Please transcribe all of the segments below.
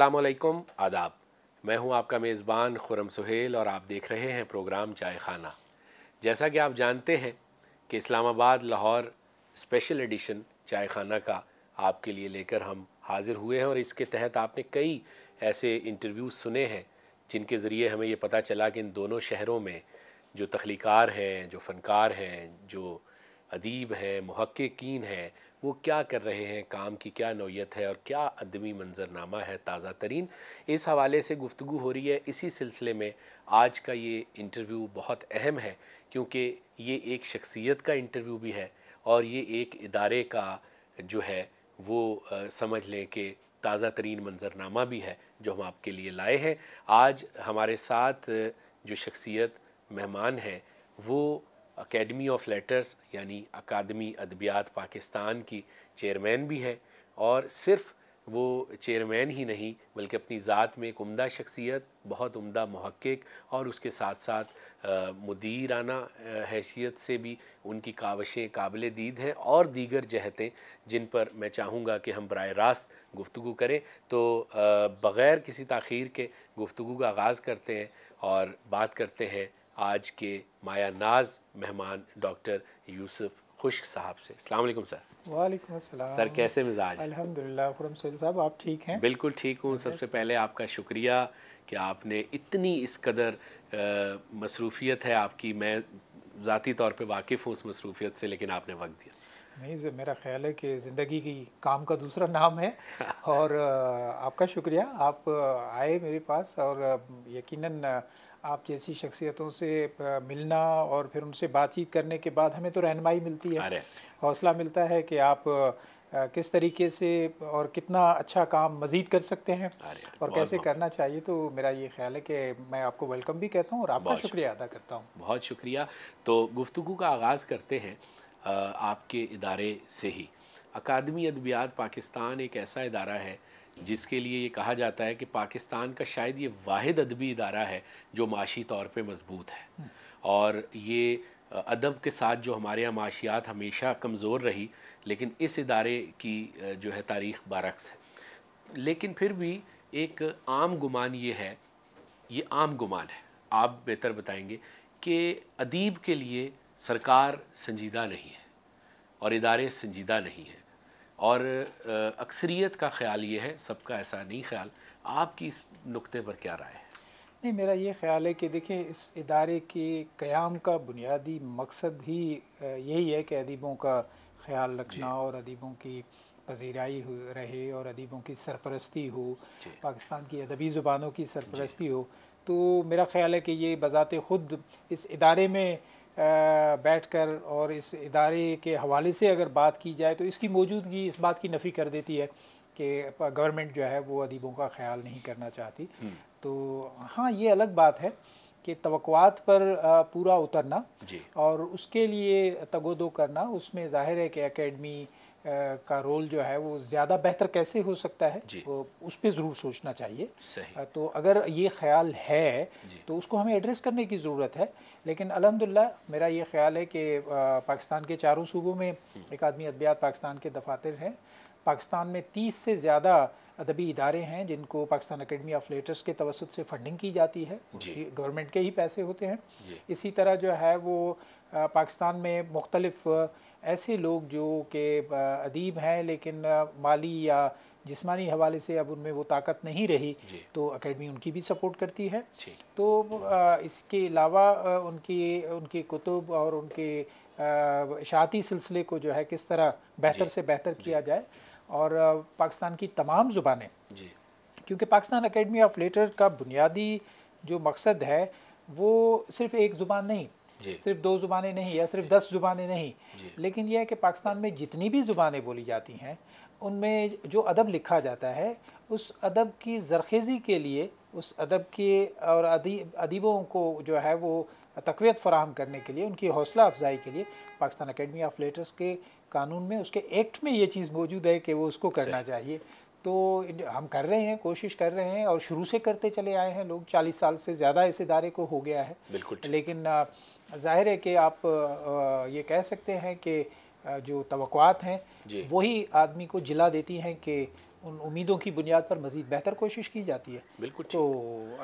असलकुम आदाब मैं हूं आपका मेज़बान खुरम सुहेल और आप देख रहे हैं प्रोग्राम चाय खाना जैसा कि आप जानते हैं कि इस्लामाबाद लाहौर स्पेशल एडिशन चाय खाना का आपके लिए लेकर हम हाज़िर हुए हैं और इसके तहत आपने कई ऐसे इंटरव्यूज़ सुने हैं जिनके ज़रिए हमें ये पता चला कि इन दोनों शहरों में जो तख्लीकार हैं जो फ़नकार हैं जो अदीब हैं महक्कीन हैं वो क्या कर रहे हैं काम की क्या नोयत है और क्या अदमी मंजरनामा है ताज़ा तरीन इस हवाले से गुफ्तु हो रही है इसी सिलसिले में आज का ये इंटरव्यू बहुत अहम है क्योंकि ये एक शख्सियत का इंटरव्यू भी है और ये एक इदारे का जो है वो आ, समझ लें कि ताज़ा तरीन मंजरनामा भी है जो हम आपके लिए लाए हैं आज हमारे साथ जो शख्सियत मेहमान हैं वो अकेडमी ऑफ लेटर्स यानी अकादमी अदबियात पाकिस्तान की चेयरमैन भी हैं और सिर्फ़ वो चेयरमैन ही नहीं बल्कि अपनी ज़ात में एक उम्दा शख्सियत बहुत उम्दा महक्क और उसके साथ साथ मुदीराना हैसियत से भी उनकी कावशें काबिल दीद हैं और दीगर जहतें जिन पर मैं चाहूँगा कि हम बर रास्त गुफ्तु करें तो बग़ैर किसी तखीर के गुफ्तु का आगाज़ करते हैं और बात करते हैं आज के माया नाज मेहमान डॉक्टर यूसुफ खुश्क साहब से अलैक्म सर वालेकुम अस्सलाम सर कैसे मिजाज अल्हम्दुलिल्लाह खुरम सोहेल साहब आप ठीक हैं बिल्कुल ठीक हूँ सबसे पहले आपका शुक्रिया कि आपने इतनी इस कदर मसरूफियत है आपकी मैं ज़ाती तौर पे वाकिफ़ हूँ उस मसरूफियत से लेकिन आपने वक्त दिया नहीं मेरा ख्याल है कि ज़िंदगी की काम का दूसरा नाम है और आपका शुक्रिया आप आए मेरे पास और यकीनन आप जैसी शख्सियतों से मिलना और फिर उनसे बातचीत करने के बाद हमें तो रहनमाई मिलती है हौसला मिलता है कि आप किस तरीके से और कितना अच्छा काम मज़ीद कर सकते हैं और कैसे करना चाहिए तो मेरा ये ख्याल है कि मैं आपको वेलकम भी कहता हूँ और आपका शुक्रिया अदा करता हूँ बहुत शुक्रिया तो गुफ्तु का आगाज़ करते हैं आपके इदारे से ही अकादमी अदबियात पाकिस्तान एक ऐसा इदारा है जिसके लिए ये कहा जाता है कि पाकिस्तान का शायद ये वाद अदबी इदारा है जो माशी तौर पर मजबूत है हम्म। और ये अदब के साथ जो हमारे यहाँ माशियात हमेशा कमज़ोर रही लेकिन इस इदारे की जो है तारीख बारक्स है लेकिन फिर भी एक आम गुमान ये है ये आम गुमान है आप बेहतर बताएंगे कि अदीब के लिए सरकार संजीदा नहीं है और इदारे संजीदा नहीं हैं और अक्सरियत का ख्याल ये है सबका ऐसा नहीं ख्याल आपकी इस नुक्ते पर क्या राय है नहीं मेरा ये ख्याल है कि देखिए इस इदारे के क़्याम का बुनियादी मकसद ही यही है कि अदीबों का ख्याल रखना और अदीबों की पजीराई रहे और अदीबों की सरपरस्ती हो पाकिस्तान की अदबी ज़ुबानों की सरपरस्ती हो तो मेरा ख्याल है कि ये बज़ात ख़ुद इस इदारे में बैठकर और इस इदारे के हवाले से अगर बात की जाए तो इसकी मौजूदगी इस बात की नफ़ी कर देती है कि गवर्नमेंट जो है वो अदीबों का ख्याल नहीं करना चाहती हम्म। तो हाँ ये अलग बात है कि तवक़ात पर पूरा उतरना और उसके लिए तगोदो करना उसमें ज़ाहिर है कि एकेडमी का रोल जो है वो ज़्यादा बेहतर कैसे हो सकता है वो उस पर ज़रूर सोचना चाहिए सही। तो अगर ये ख्याल है तो उसको हमें एड्रेस करने की ज़रूरत है लेकिन अलहमदिल्ला मेरा ये ख्याल है कि पाकिस्तान के चारों सूबों में हम्म। एक आदमी अद्वियात पाकिस्तान के दफातर हैं पाकिस्तान में तीस से ज़्यादा अदबी इदारे हैं जिनको पाकिस्तान अकेडमी ऑफ लेटर्स के तवसत से फंडिंग की जाती है गवर्नमेंट के ही पैसे होते हैं इसी तरह जो है वो पाकिस्तान में मुख्तलफ़ ऐसे लोग जो के अदीब हैं लेकिन माली या जिसमानी हवाले से अब उनमें वो ताकत नहीं रही तो अकेडमी उनकी भी सपोर्ट करती है तो इसके अलावा उनकी उनकी कुतुब और उनके शाती सिलसिले को जो है किस तरह बेहतर से बेहतर किया जाए और पाकिस्तान की तमाम ज़ुबानें क्योंकि पाकिस्तान अकेडमी ऑफ लेटर का बुनियादी जो मकसद है वो सिर्फ एक ज़ुबान नहीं सिर्फ दो ज़ुबानें नहीं या सिर्फ दस ज़ुबानें नहीं लेकिन यह है कि पाकिस्तान में जितनी भी ज़ुबानें बोली जाती हैं उनमें जो अदब लिखा जाता है उस अदब की जरखेज़ी के लिए उस अदब के और अदीबों को जो है वो तकवीत फराहम करने के लिए उनकी हौसला अफजाई के लिए पाकिस्तान अकेडमी ऑफ लेटर्स के कानून में उसके एक्ट में ये चीज़ मौजूद है कि वो उसको करना चाहिए तो हम कर रहे हैं कोशिश कर रहे हैं और शुरू से करते चले आए हैं लोग चालीस साल से ज़्यादा इस इदारे को हो गया है बिल्कुल लेकिन जाहिर है कि आप ये कह सकते हैं कि जो तवक़ात हैं वही आदमी को जिला देती हैं कि उन उम्मीदों की बुनियाद पर मजीद बेहतर कोशिश की जाती है बिल्कुल तो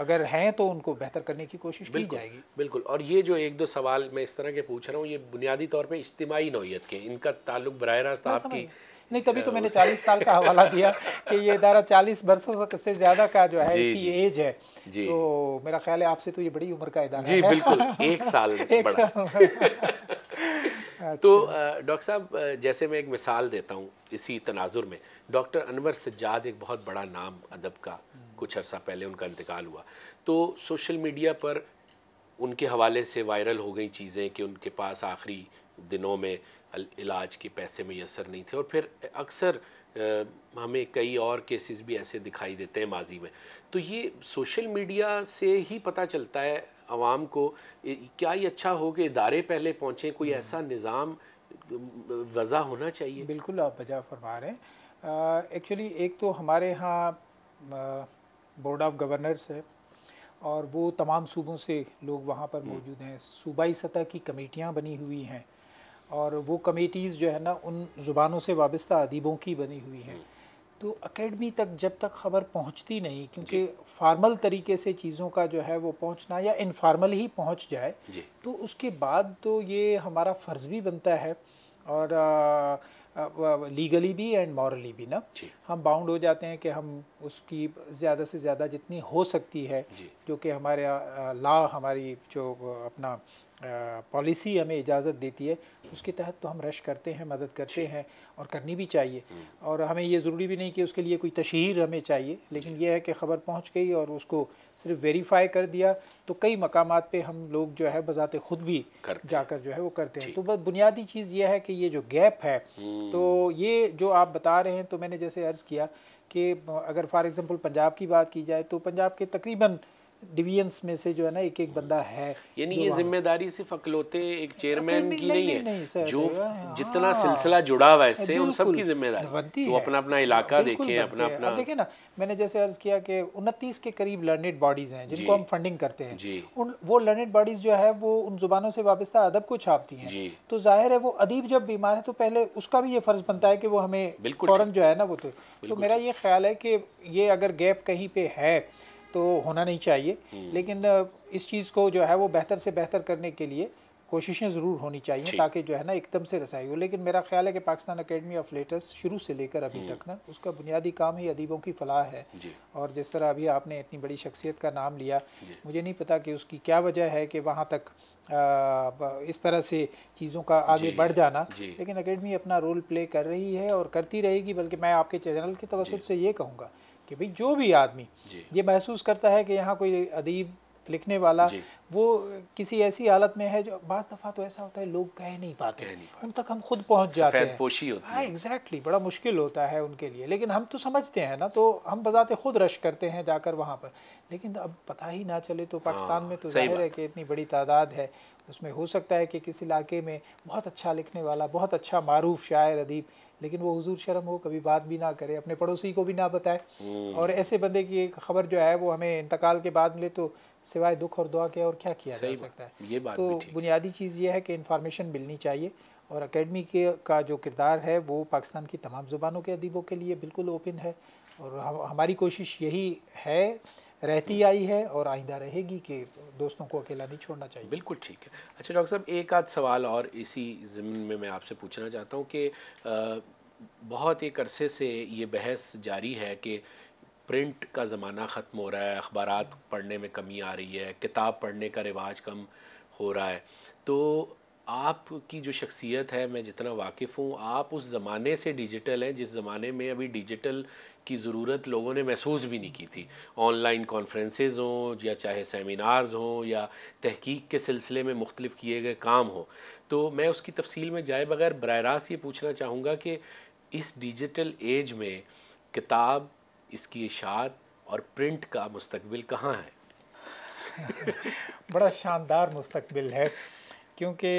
अगर हैं तो उनको बेहतर करने की कोशिश की जाएगी बिल्कुल और ये जो एक दो सवाल मैं इस तरह के पूछ रहा हूँ ये बुनियादी तौर पर इज्तमाही नौीयत के इनका ताल्लुक बर रास्त आपकी नहीं तभी तो मैंने चालीस साल का हवाला दिया कि ये इदारा चालीस बरसों से ज़्यादा का जो है जी, इसकी जी, एज है जी, तो मेरा ख्याल है आपसे तो ये बड़ी उम्र का इदारा जी है। बिल्कुल एक साल एक बड़ा। तो, अच्छा। तो डॉक्टर साहब जैसे मैं एक मिसाल देता हूँ इसी तनाजुर में डॉक्टर अनवर सज्जाद एक बहुत बड़ा नाम अदब का कुछ अर्सा पहले उनका इंतकाल हुआ तो सोशल मीडिया पर उनके हवाले से वायरल हो गई चीज़ें कि उनके पास आखिरी दिनों में इलाज के पैसे मैसर नहीं थे और फिर अक्सर हमें कई और केसेस भी ऐसे दिखाई देते हैं माजी में तो ये सोशल मीडिया से ही पता चलता है आवाम को क्या ये अच्छा हो कि इदारे पहले पहुँचें कोई हम्म। ऐसा निज़ाम वज़ा होना चाहिए बिल्कुल आप वजह फरमा रहे हैं एक्चुअली एक तो हमारे यहाँ बोर्ड ऑफ गवर्नर्स है और वो तमाम सूबों से लोग वहाँ पर हम्म। मौजूद हैं सूबाई सतह की कमेटियाँ बनी हुई हैं और वो कमेटीज़ जो है ना उन ज़ुबानों से वाबस्ता अदीबों की बनी हुई हैं हम्म। तो अकेडमी तक जब तक ख़बर पहुंचती नहीं क्योंकि फार्मल तरीके से चीज़ों का जो है वो पहुंचना या इनफार्मल ही पहुंच जाए तो उसके बाद तो ये हमारा फ़र्ज़ भी बनता है और आ, लीगली भी एंड मॉरली भी ना हम बाउंड हो जाते हैं कि हम उसकी ज़्यादा से ज़्यादा जितनी हो सकती है जो कि हमारे ला हमारी जो अपना पॉलिसी हमें इजाज़त देती है तो उसके तहत तो हम रश करते हैं मदद करते हैं और करनी भी चाहिए हम्म। और हमें ये ज़रूरी भी नहीं कि उसके लिए कोई तशहर हमें चाहिए लेकिन यह है कि ख़बर पहुंच गई और उसको सिर्फ वेरीफाई कर दिया तो कई मकाम पे हम लोग जो है बज़ात ख़ुद भी जाकर जो है वो करते हैं तो बस बुनियादी चीज़ यह है कि ये जो गैप है हम्म। तो ये जो आप बता रहे हैं तो मैंने जैसे अर्ज़ किया कि अगर फॉर एग्ज़ाम्पल पंजाब की बात की जाए तो पंजाब के तकरीबन डिवीजन्स में से जो है ना एक एक बंदा है यानी ये जिम्मेदारी सिर्फ अकलौते एक चेयरमैन की नहीं, नहीं है नहीं, नहीं, जो हाँ, जितना सिलसिला जुड़ा हुआ है इससे उन सब की जिम्मेदारी वो अपना अपना इलाका देखे अपना अपना देखें ना मैंने जैसे अर्ज किया कि उनतीस के करीब लर्नेड बॉडीज़ हैं जिनको हम फंडिंग करते हैं उन वो लर्नेड बॉडीज़ जो है वो उन जुबानों से वाबस्ता अदब को छापती हैं तो जाहिर है वो अदीब जब बीमार है तो पहले उसका भी ये फ़र्ज़ बनता है कि वो हमें फ़ौरन जो है ना वो तो, तो मेरा ये ख्याल है कि ये अगर गैप कहीं पर है तो होना नहीं चाहिए हम्म। लेकिन इस चीज़ को जो है वो बेहतर से बेहतर करने के लिए कोशिशें ज़रूर होनी चाहिए ताकि जो है ना एकदम से रसाई हो लेकिन मेरा ख्याल है कि पाकिस्तान अकेडमी ऑफ लेटर्स शुरू से लेकर अभी हम्म। तक ना उसका बुनियादी काम ही अदीबों की फलाह है और जिस तरह अभी आपने इतनी बड़ी शख्सियत का नाम लिया मुझे नहीं पता कि उसकी क्या वजह है कि वहाँ तक आ, इस तरह से चीज़ों का आगे बढ़ जाना लेकिन अकेडमी अपना रोल प्ले कर रही है और करती रहेगी बल्कि मैं आपके चैनल के तवसत से ये कहूँगा कि भाई जो भी आदमी ये महसूस करता है कि यहाँ कोई अदीब लिखने वाला वो किसी ऐसी हालत में है जो बाज दफ़ा तो ऐसा होता है लोग कह नहीं पाते उन तक हम खुद पहुँच जाते हैं पोशी होती हाँ एग्जैक्टली बड़ा मुश्किल होता है उनके लिए लेकिन हम तो समझते हैं ना तो हम बजाते खुद रश करते हैं जाकर वहाँ पर लेकिन अब पता ही ना चले तो पाकिस्तान हाँ, में तो जाहिर है कि इतनी बड़ी तादाद है उसमें हो सकता है कि किसी इलाके में बहुत अच्छा लिखने वाला बहुत अच्छा मरूफ शायर अदीब लेकिन वो हुजूर शर्म हो कभी बात भी ना करे अपने पड़ोसी को भी ना बताए हम्म। और ऐसे बंदे की एक खबर जो है वो हमें इंतकाल के बाद मिले तो सिवाय दुख और दुआ के और क्या किया जा सकता है ये बात तो बुनियादी चीज़ ये है कि इन्फॉर्मेशन मिलनी चाहिए और अकेडमी के का जो किरदार है वो पाकिस्तान की तमाम ज़ुबानों के अदीबों के लिए बिल्कुल ओपन है और हम हमारी कोशिश यही है रहती आई है और आइंदा रहेगी कि दोस्तों को अकेला नहीं छोड़ना चाहिए बिल्कुल ठीक है अच्छा डॉक्टर साहब एक आध सवाल और इसी ज़मीन में मैं आपसे पूछना चाहता हूँ कि बहुत एक अरसे से ये बहस जारी है कि प्रिंट का ज़माना ख़त्म हो रहा है अखबार पढ़ने में कमी आ रही है किताब पढ़ने का रिवाज कम हो रहा है तो आपकी जो शख्सियत है मैं जितना वाकिफ़ हूँ आप उस ज़माने से डिजिटल हैं जिस ज़माने में अभी डिजिटल की ज़रूरत लोगों ने महसूस भी नहीं की थी ऑनलाइन कॉन्फ्रेंसेज हों या चाहे सेमिनार्स हों या तहकीक के सिलसिले में मुख्तलिफ किए गए काम हों तो मैं उसकी तफसील में जाए बगैर बर रास्त ये पूछना चाहूँगा कि इस डिजिटल एज में किताब इसकी इशात और प्रिंट का मुस्तबिल कहाँ है बड़ा शानदार मुस्तबिल है क्योंकि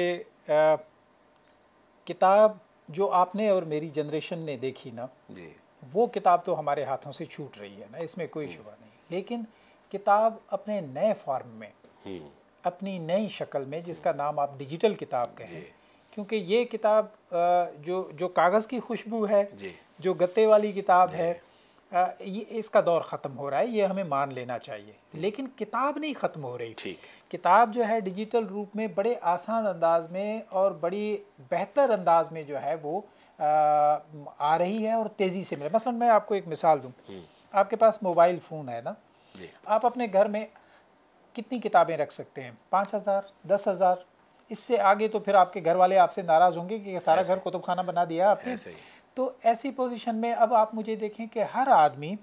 किताब जो आपने और मेरी जनरेशन ने देखी ना जी वो किताब तो हमारे हाथों से छूट रही है ना इसमें कोई हम्म। शुभ नहीं लेकिन किताब अपने नए फॉर्म में हम्म। अपनी नई शक्ल में जिसका नाम आप डिजिटल किताब कहें क्योंकि ये किताब जो जो कागज़ की खुशबू है जो गत्ते वाली किताब है ये इसका दौर ख़त्म हो रहा है ये हमें मान लेना चाहिए हम्म। लेकिन किताब नहीं ख़त्म हो रही ठीक किताब जो है डिजिटल रूप में बड़े आसान अंदाज में और बड़ी बेहतर अंदाज में जो है वो आ रही है और तेज़ी से मिल रही मसलन मैं आपको एक मिसाल दूँ हम्म। आपके पास मोबाइल फ़ोन है ना आप अपने घर में कितनी किताबें रख सकते हैं पाँच हज़ार दस हज़ार इससे आगे तो फिर आपके घर वाले आपसे नाराज़ होंगे कि सारा घर कुतुब खाना बना दिया आपने तो ऐसी पोजीशन में अब आप मुझे देखें कि हर आदमी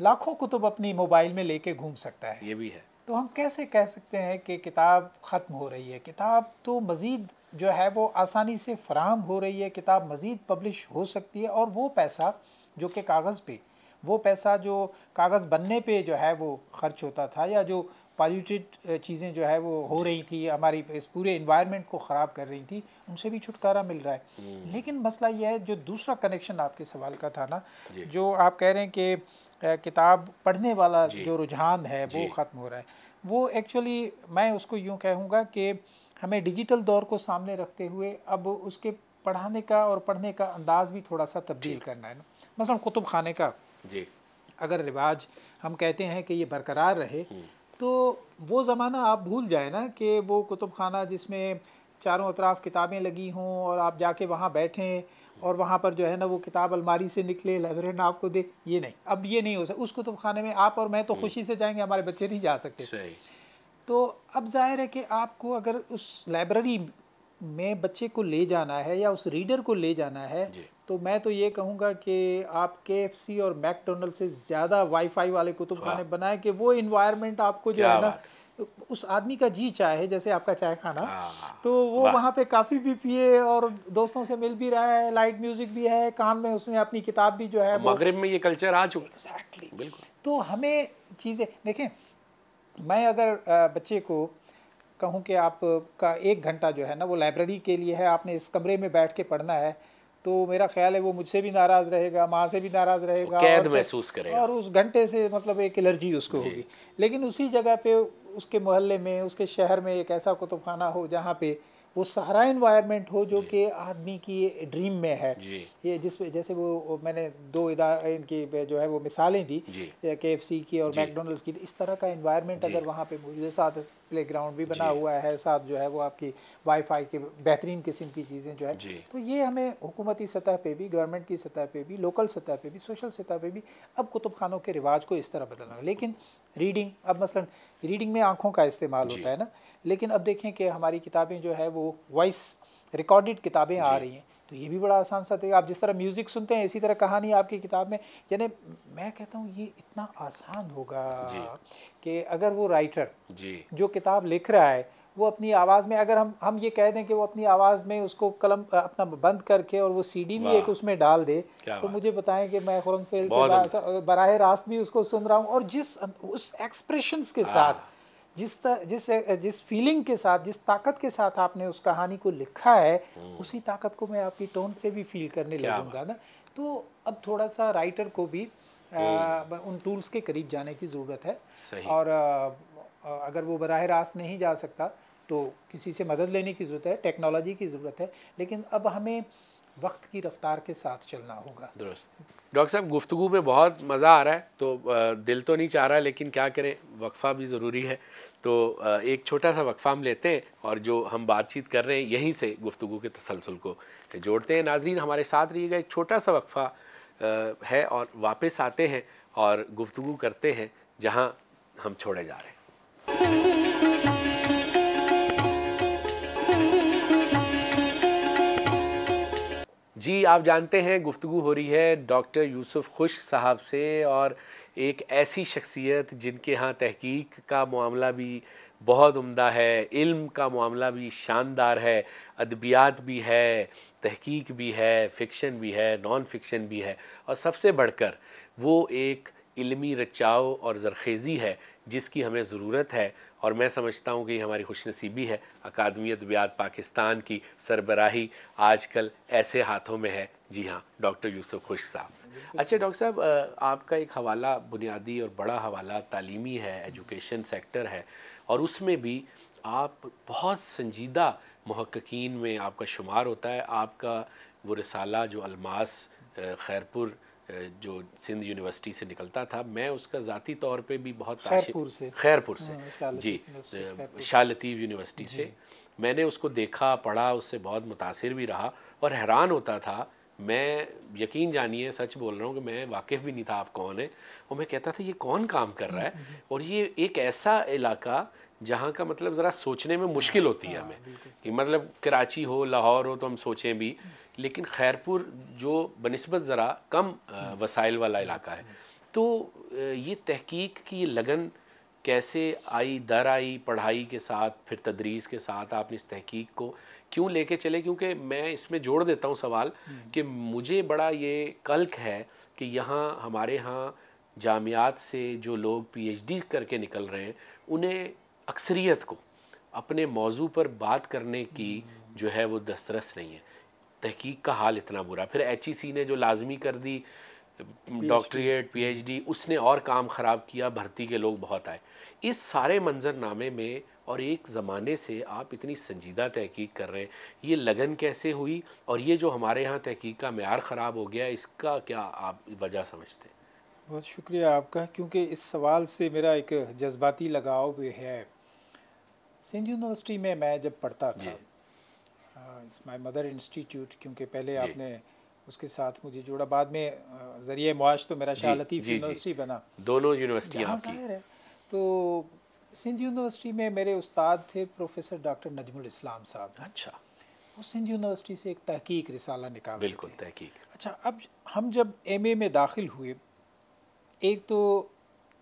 लाखों कुतुब अपनी मोबाइल में लेके घूम सकता है ये भी है तो हम कैसे कह सकते हैं कि किताब ख़त्म हो रही है किताब तो मज़ीद जो है वो आसानी से फराहम हो रही है किताब मज़ीद पब्लिश हो सकती है और वो पैसा जो कि कागज़ पे वो पैसा जो कागज़ बनने पे जो है वो खर्च होता था या जो पॉल्यूटेड चीज़ें जो है वो हो रही थी हमारी इस पूरे इन्वायरमेंट को ख़राब कर रही थी उनसे भी छुटकारा मिल रहा है हम्म। लेकिन मसला यह है जो दूसरा कनेक्शन आपके सवाल का था ना जो आप कह रहे हैं कि किताब पढ़ने वाला जो रुझान है वो ख़त्म हो रहा है वो एक्चुअली मैं उसको यूँ कहूँगा कि हमें डिजिटल दौर को सामने रखते हुए अब उसके पढ़ाने का और पढ़ने का अंदाज भी थोड़ा सा तब्दील करना है ना मसलन कुतुब खाने का जी अगर रिवाज हम कहते हैं कि ये बरकरार रहे हम्म। तो वो ज़माना आप भूल जाए ना कि वो कुतुब खाना जिसमें चारों अतराफ किताबें लगी हों और आप जाके वहाँ बैठें और वहाँ पर जो है ना वो किताब अलमारी से निकले लाइब्रेरियन आपको दे ये नहीं अब ये नहीं हो सकता उस कुतुब खाने में आप और मैं तो हम्म। खुशी से जाएंगे हमारे बच्चे नहीं जा सकते तो अब जाहिर है कि आपको अगर उस लाइब्रेरी में बच्चे को ले जाना है या उस रीडर को ले जाना है तो मैं तो ये कहूँगा कि आप के एफ सी और मैकडोनल्ड से ज़्यादा वाईफाई वाले कुतुब खाने बनाए कि वो इन्वायरमेंट आपको जो है ना उस आदमी का जी चाहे जैसे आपका चाय खाना हाँ। तो वो वहाँ पे काफ़ी भी पिए और दोस्तों से मिल भी रहा है लाइट म्यूजिक भी है कान में उसने अपनी किताब भी जो है तो मगरब में ये कल्चर आ चुका एग्जैक्टली बिल्कुल तो हमें चीज़ें देखें मैं अगर बच्चे को कहूँ कि आपका एक घंटा जो है ना वो लाइब्रेरी के लिए है आपने इस कमरे में बैठ के पढ़ना है तो मेरा ख्याल है वो मुझसे भी नाराज़ रहेगा माँ से भी नाराज़ रहेगा कैद महसूस करेगा और उस घंटे से मतलब एक एलर्जी उसको होगी लेकिन उसी जगह पे उसके मोहल्ले में उसके शहर में एक ऐसा कुतुब खाना हो जहाँ पे वो सहारा इन्वायरमेंट हो जो कि आदमी की ड्रीम में है ये जिस जैसे वो मैंने दो इधार इनकी जो है वो मिसालें दी के एफ सी की और मैकडोनल्ड्स की इस तरह का इन्वायरमेंट अगर वहाँ पे मुझे साथ प्ले ग्राउंड भी बना हुआ है साथ जो है वो आपकी वाईफाई के बेहतरीन किस्म की चीज़ें जो है तो ये हमें हुकूमती सतह पर भी गवर्नमेंट की सतह पर भी लोकल सतह पर भी सोशल सतह पर भी अब कुतुब खानों के रिवाज को इस तरह बदलना लेकिन रीडिंग अब मसलन रीडिंग में आँखों का इस्तेमाल होता है ना लेकिन अब देखें कि हमारी किताबें जो है वो वॉइस रिकॉर्डेड किताबें आ रही हैं तो ये भी बड़ा आसान सा तरीका आप जिस तरह म्यूज़िक सुनते हैं इसी तरह कहानी आपकी किताब में यानी मैं कहता हूँ ये इतना आसान होगा कि अगर वो राइटर जी जो किताब लिख रहा है वो अपनी आवाज़ में अगर हम हम ये कह दें कि वो अपनी आवाज़ में उसको कलम अपना बंद करके और वो सीडी भी एक उसमें डाल दे तो मुझे बताएं कि मैं खुरम से बराह रास्त भी उसको सुन रहा हूँ और जिस उस एक्सप्रेशन के हाँ। साथ जिस त, जिस जिस फीलिंग के साथ जिस ताकत के साथ आपने उस कहानी को लिखा है हम्म। उसी ताकत को मैं आपकी टोन से भी फील करने लगूंगा ना तो अब थोड़ा सा राइटर को भी आ, हम्म। उन टूल्स के करीब जाने की ज़रूरत है सही। और आ, अगर वो बरह रास्त नहीं जा सकता तो किसी से मदद लेने की ज़रूरत है टेक्नोलॉजी की ज़रूरत है लेकिन अब हमें वक्त की रफ्तार के साथ चलना होगा दुरुस्त डॉक्टर साहब गुफ्तु में बहुत मज़ा आ रहा है तो दिल तो नहीं चाह रहा लेकिन क्या करें वक्फ़ा भी ज़रूरी है तो एक छोटा सा वक्फ़ा हम लेते हैं और जो हम बातचीत कर रहे हैं यहीं से गुफ्तु के तसलसल को जोड़ते हैं नाजरीन हमारे साथ रहिएगा एक छोटा सा वक्फ़ा है और वापस आते हैं और गुफ्तु करते हैं जहाँ हम छोड़े जा रहे हैं जी आप जानते हैं गुफ्तु हो रही है डॉक्टर यूसुफ खुश साहब से और एक ऐसी शख्सियत जिनके यहाँ तहकीक का मामला भी बहुत उम्दा है इल्म का मामला भी शानदार है अदबियात भी है तहकीक भी है फ़िक्शन भी है नॉन फिक्शन भी है और सबसे बढ़कर वो एक इल्मी रचाव और जरखेज़ी है जिसकी हमें ज़रूरत है और मैं समझता हूँ कि हमारी खुशनसीबी है अकादमियत ब्याद पाकिस्तान की सरबराही आजकल ऐसे हाथों में है जी हाँ डॉक्टर यूसुफ खुश साहब अच्छा डॉक्टर साहब आपका एक हवाला बुनियादी और बड़ा हवाला तालीमी है एजुकेशन सेक्टर है और उसमें भी आप बहुत संजीदा महक्कीन में आपका शुमार होता है आपका वो रसाला जो अलमास खैरपुर जो सिंध यूनिवर्सिटी से निकलता था मैं उसका ज़ाती तौर पे भी बहुत खैरपुर से खैरपुर से हाँ, जी शाह लतीफ़ यूनिवर्सिटी से मैंने उसको देखा पढ़ा उससे बहुत मुतासर भी रहा और हैरान होता था मैं यकीन जानिए सच बोल रहा हूँ कि मैं वाकिफ़ भी नहीं था आप कौन है और मैं कहता था ये कौन काम कर रहा है हम्म, हम्म। और ये एक ऐसा इलाका जहाँ का मतलब ज़रा सोचने में मुश्किल होती है हाँ, हमें कि मतलब कराची हो लाहौर हो तो हम सोचें भी लेकिन खैरपुर जो बनस्बत ज़रा कम हम्म। वसाइल वाला इलाका है तो ये तहकीक की ये लगन कैसे आई दर आई पढ़ाई के साथ फिर तदरीस के साथ आपने इस तहकीक को क्यों लेके चले क्योंकि मैं इसमें जोड़ देता हूँ सवाल हम्म। कि मुझे बड़ा ये कल्क है कि यहाँ हमारे यहाँ जामियात से जो लोग पीएचडी करके निकल रहे हैं उन्हें अक्सरियत को अपने मौजू पर बात करने की जो है वो दस्तरस नहीं है तहकीक का हाल इतना बुरा फिर एच ई सी ने जो लाजमी कर दी डॉक्टरेट डी उसने और काम ख़राब किया भर्ती के लोग बहुत आए इस सारे मंजरनामे में और एक ज़माने से आप इतनी संजीदा तहकीक कर रहे हैं ये लगन कैसे हुई और ये जो हमारे यहाँ तहकीक का मैार ख़राब हो गया इसका क्या आप वजह समझते हैं बहुत शुक्रिया आपका क्योंकि इस सवाल से मेरा एक जज्बाती लगाव भी है सिंध यूनिवर्सिटी में मैं जब पढ़ता था इट्स माई मदर इंस्टीट्यूट क्योंकि पहले आपने उसके साथ मुझे जोड़ा बाद में ज़रिए मुआश तो मेरा शाह लतीफ़ यूनिवर्सिटी बना दोनों यूनिवर्सिटी हाँ जाहिर है तो सिंध यूनिवर्सिटी में मेरे उस्ताद थे प्रोफेसर डॉक्टर नजमुल इस्लाम साहब अच्छा वो सिंध यूनिवर्सिटी से एक तहकीक रिसाला निकाल बिल्कुल तहकीक अच्छा अब हम जब एम में दाखिल हुए एक तो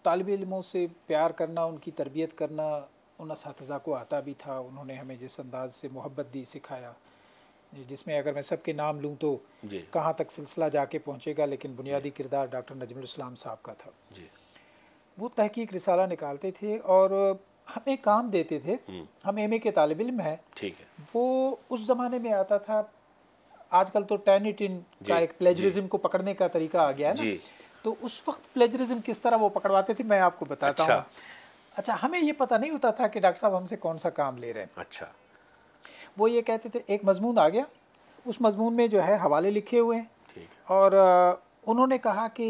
तालब इलमों से प्यार करना उनकी तरबियत करना उन इस को आता भी था उन्होंने हमें जिस अंदाज से मोहब्बत दी सिखाया जिसमें अगर मैं सबके नाम लूँ तो कहाँ तक सिलसिला जाके पहुँचेगा लेकिन बुनियादी किरदार डॉक्टर नजमुल साहब का था जी। वो तहकीक रिसाला निकालते थे और हमें काम देते थे हम्म। हम एम ए के तालब इम हैं ठीक है वो उस ज़माने में आता था आजकल तो टेन इटिन का एक प्लेजरिज्म को पकड़ने का तरीका आ गया है ना तो उस वक्त प्लेजरिज्म किस तरह वो पकड़वाते थे मैं आपको बताता अच्छा। हूँ अच्छा हमें ये पता नहीं होता था कि डॉक्टर साहब हमसे कौन सा काम ले रहे हैं अच्छा वो ये कहते थे एक मजमून आ गया उस मजमून में जो है हवाले लिखे हुए हैं और उन्होंने कहा कि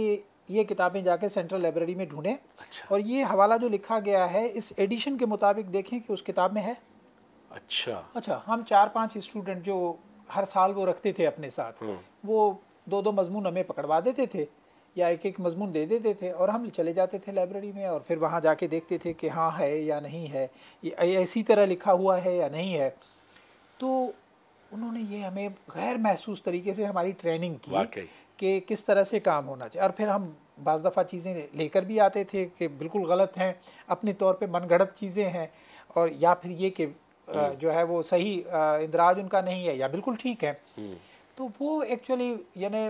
ये किताबें जाके सेंट्रल लाइब्रेरी में ढूंढें अच्छा। और ये हवाला जो लिखा गया है इस एडिशन के मुताबिक देखें कि उस किताब में है अच्छा अच्छा हम चार पांच स्टूडेंट जो हर साल वो रखते थे अपने साथ हम्म। वो दो दो मजमून हमें पकड़वा देते थे या एक एक मजमून दे देते थे और हम चले जाते थे लाइब्रेरी में और फिर वहाँ जाके देखते थे कि हाँ है या नहीं है ये ऐसी तरह लिखा हुआ है या नहीं है तो उन्होंने ये हमें गैर महसूस तरीके से हमारी ट्रेनिंग की कि किस तरह से काम होना चाहिए और फिर हम बज़ दफ़ा चीज़ें लेकर भी आते थे कि बिल्कुल गलत हैं अपने तौर पे मनगढ़ंत चीज़ें हैं और या फिर ये कि हम्म। जो है वो सही इंदराज उनका नहीं है या बिल्कुल ठीक है हम्म। तो वो एक्चुअली यानी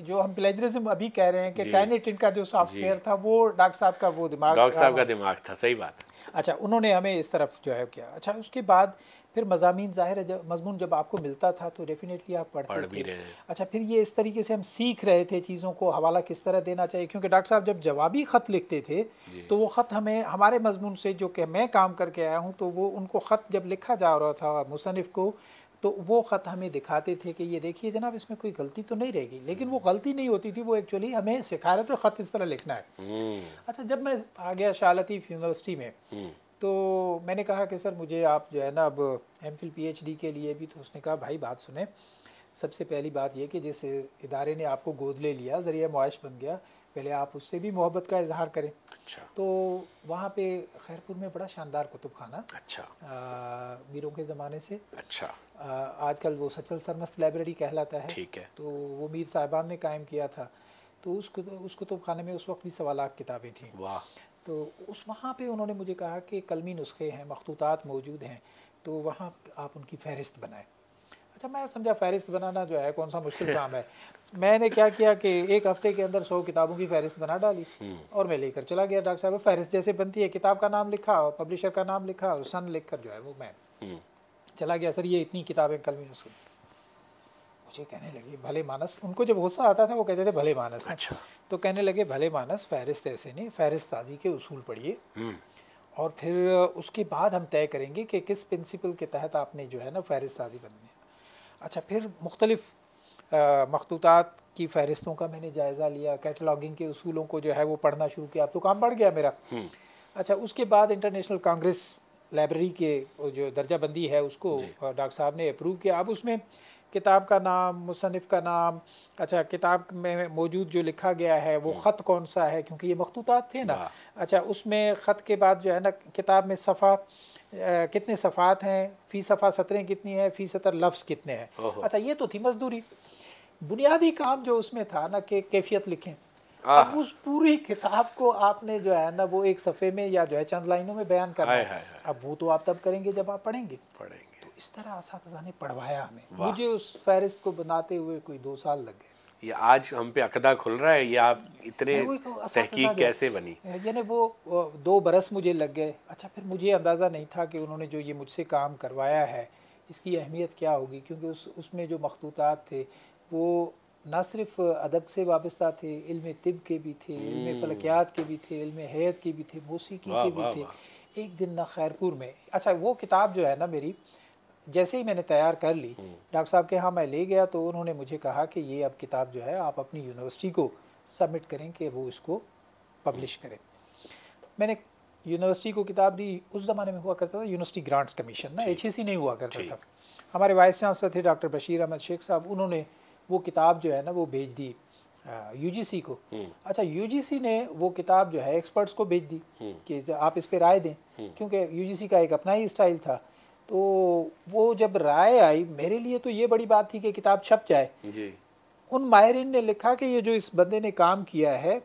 जो हम प्लेजरिज्म अभी कह रहे हैं कि टेन का जो सॉफ्टवेयर था वो डॉक्टर साहब का वो दिमाग डॉक्टर साहब का दिमाग था सही बात अच्छा उन्होंने हमें इस तरफ जो है किया अच्छा उसके बाद फिर मजामी ज़ाहिर है जब मजमून जब आपको मिलता था तो डेफिनेटली आप पढ़ते पढ़ भी थे रहे अच्छा फिर ये इस तरीके से हम सीख रहे थे चीज़ों को हवाला किस तरह देना चाहिए क्योंकि डॉक्टर साहब जब जवाबी ख़त लिखते थे तो वो ख़त हमें हमारे मजमून से जो कि मैं काम करके आया हूँ तो वो उनको ख़त जब लिखा जा रहा था मुसनफ़ को तो वो ख़त हमें दिखाते थे कि ये देखिए जनाब इसमें कोई गलती तो नहीं रहेगी लेकिन वो गलती नहीं होती थी वो एक्चुअली हमें सिखा रहे थे ख़त इस तरह लिखना है हम्म। अच्छा जब मैं आ गया शाह यूनिवर्सिटी में हम्म। तो मैंने कहा कि सर मुझे आप जो है ना अब एम फिल पी के लिए भी तो उसने कहा भाई बात सुने सबसे पहली बात यह कि जिस इदारे ने आपको गोद ले लिया ज़रिया मुआश बन गया पहले आप उससे भी मोहब्बत का इजहार करें अच्छा तो वहाँ पे खैरपुर में बड़ा शानदार कुतुब खाना अच्छा वीरों के ज़माने से अच्छा आजकल वो सचल सरमस्त लाइब्रेरी कहलाता है ठीक है तो वो मीर साहिबान ने कायम किया था तो उस तो, उस तो खाने में उस वक्त भी सवा लाख किताबें थी वाह तो उस वहाँ पे उन्होंने मुझे कहा कि कलमी नुस्खे हैं मखतूतात मौजूद हैं तो वहाँ आप उनकी फहरिस्त बनाएं अच्छा मैं समझा फहरिस्त बनाना जो है कौन सा मुश्किल काम है मैंने क्या किया कि एक हफ्ते के अंदर सौ किताबों की फहरिस्त बना डाली हम्म। और मैं लेकर चला गया डॉक्टर साहब फहरिस्त जैसे बनती है किताब का नाम लिखा और पब्लिशर का नाम लिखा और सन लिख कर जो है वो मैं हम्म। चला गया सर ये इतनी किताबें कल मैंने सुनी मुझे कहने लगी भले मानस उनको जब गुस्सा आता था वो कहते थे भले मानस अच्छा तो कहने लगे भले मानस फहरिस्त ऐसे नहीं फहरिस्त साजी के उसूल पढ़िए हम्म। और फिर उसके बाद हम तय करेंगे कि किस प्रिंसिपल के तहत आपने जो है ना फहरिस्त साजी बननी अच्छा फिर मुख्तलिफ़ मखतूतात की फहरिस्तों का मैंने जायज़ा लिया कैटलॉगिंग के उसूलों को जो है वो पढ़ना शुरू किया अब तो काम बढ़ गया मेरा हम्म। अच्छा उसके बाद इंटरनेशनल कांग्रेस लाइब्रेरी के जो दर्जाबंदी है उसको डॉक्टर साहब ने अप्रूव किया अब उसमें किताब का नाम मुसनफ़ का नाम अच्छा किताब में मौजूद जो लिखा गया है वो हम्म। ख़त कौन सा है क्योंकि ये मखतूतात थे ना हाँ। अच्छा उसमें ख़त के बाद जो है ना किताब में सफ़ा कितने सफ़ात हैं फ़ी सफ़ा सतरें कितनी हैं फ़ी सतर लफ्ज़ कितने हैं अच्छा ये तो थी मजदूरी बुनियादी काम जो उसमें था ना कि कैफियत लिखें अब उस पूरी किताब को आपने जो है ना वो एक सफ़े में या जो है चंद लाइनों में बयान करना है, अब वो तो आप तब करेंगे जब आप पढ़ेंगे पढ़ेंगे तो इस तरह इस ने पढ़वाया हमें मुझे उस फहरिस्त को बनाते हुए कोई दो साल लग गए ये आज हम पे अकदा खुल रहा है या आप इतने तहकीक कैसे बनी यानी वो दो बरस मुझे लग गए अच्छा फिर मुझे अंदाज़ा नहीं था कि उन्होंने जो ये मुझसे काम करवाया है इसकी अहमियत क्या होगी क्योंकि उस उसमें जो मखतूत थे वो ना सिर्फ अदब से वाबस्ता थे इल्म तिब के भी थे इल्म हम्म। फलकियात के भी थे इल्म हैत के भी थे मौसीकी के भी थे एक दिन ना खैरपुर में अच्छा वो किताब जो है ना मेरी जैसे ही मैंने तैयार कर ली हम्म। डॉक्टर साहब के यहाँ मैं ले गया तो उन्होंने मुझे कहा कि ये अब किताब जो है आप अपनी यूनिवर्सिटी को सबमिट करें कि वो इसको पब्लिश हम्म। करें मैंने यूनिवर्सिटी को किताब दी उस ज़माने में हुआ करता था यूनिवर्सिटी ग्रांट्स कमीशन ना एच e नहीं हुआ करता था हमारे वाइस चांसलर थे डॉक्टर बशीर अहमद शेख साहब उन्होंने वो किताब जो है ना वो भेज दी यू को हम्म। अच्छा यूजीसी ने वो किताब जो है एक्सपर्ट्स को भेज दी हम्म। कि आप इस पर राय दें हम्म। क्योंकि यूजीसी का एक अपना ही स्टाइल था तो वो जब राय आई मेरे लिए तो ये बड़ी बात थी कि किताब छप जाए जी उन माहरीन ने लिखा कि ये जो इस बंदे ने काम किया है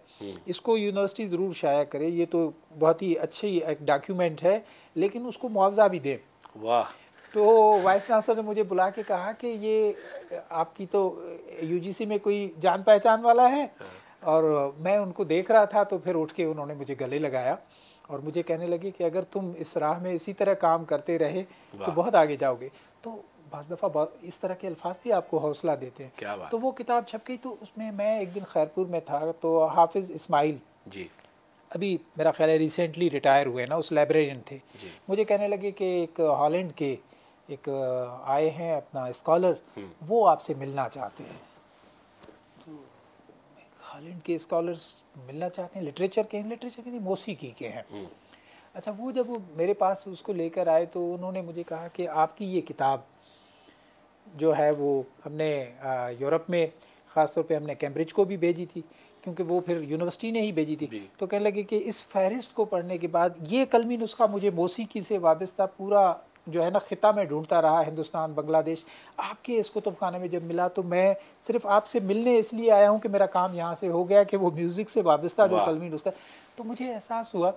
इसको यूनिवर्सिटी ज़रूर शाया करे ये तो बहुत ही अच्छी एक डॉक्यूमेंट है लेकिन उसको मुआवजा भी दें वाह तो वाइस चांसलर ने मुझे बुला के कहा कि ये आपकी तो यूजीसी में कोई जान पहचान वाला है हाँ। और मैं उनको देख रहा था तो फिर उठ के उन्होंने मुझे गले लगाया और मुझे कहने लगे कि अगर तुम इस राह में इसी तरह काम करते रहे तो बहुत आगे जाओगे तो बस दफ़ा इस तरह के अल्फाज भी आपको हौसला देते हैं क्या बात? तो वो किताब छप गई तो उसमें मैं एक दिन खैरपुर में था तो हाफिज़ इस्माइल जी अभी मेरा ख्याल है रिसेंटली रिटायर हुए ना उस लाइब्रेरियन थे मुझे कहने लगे कि एक हॉलैंड के एक आए हैं अपना स्कॉलर हम्म। वो आपसे मिलना चाहते हैं तो हालैंड के स्कॉलर्स मिलना चाहते हैं लिटरेचर के हैं लिटरेचर के नहीं मौसीकी के हैं हम्म। अच्छा वो जब वो मेरे पास उसको लेकर आए तो उन्होंने मुझे कहा कि आपकी ये किताब जो है वो हमने यूरोप में ख़ासतौर पे हमने कैम्ब्रिज को भी भेजी थी क्योंकि वो फिर यूनिवर्सिटी ने ही भेजी थी तो कहने लगे कि इस फहरिस्त को पढ़ने के बाद ये कलमी नुस्खा मुझे मौसीकी से वाबस्ता पूरा जो है ना ख़िता में ढूंढता रहा हिंदुस्तान बांग्लादेश आपके इस कुतुबखाने में जब मिला तो मैं सिर्फ आपसे मिलने इसलिए आया हूँ कि मेरा काम यहाँ से हो गया कि वो म्यूज़िक से वाबस्ता जो कलमी उसका तो मुझे एहसास हुआ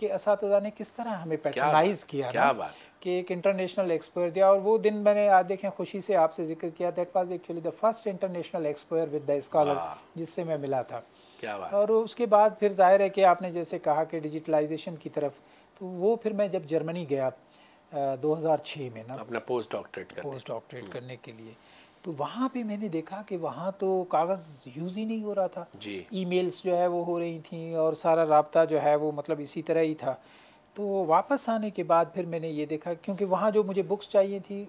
कि इस ने किस तरह हमें पैटर्नाइज किया क्या बात कि एक इंटरनेशनल एक्सपोयर दिया और वो दिन मैंने आज देखें खुशी से आपसे जिक्र किया that was actually the first international exposure with the scholar जिससे मैं मिला था क्या बात और उसके बाद फिर जाहिर है कि आपने जैसे कहा कि डिजिटलाइजेशन की तरफ तो वो फिर मैं जब जर्मनी गया 2006 में ना अपना पोस्ट डॉक्टरेट पोस्ट डॉक्टरेट करने के लिए तो वहाँ पे मैंने देखा कि वहाँ तो कागज़ यूज़ ही नहीं हो रहा था जी ईमेल्स जो है वो हो रही थी और सारा रबता जो है वो मतलब इसी तरह ही था तो वापस आने के बाद फिर मैंने ये देखा क्योंकि वहाँ जो मुझे बुक्स चाहिए थी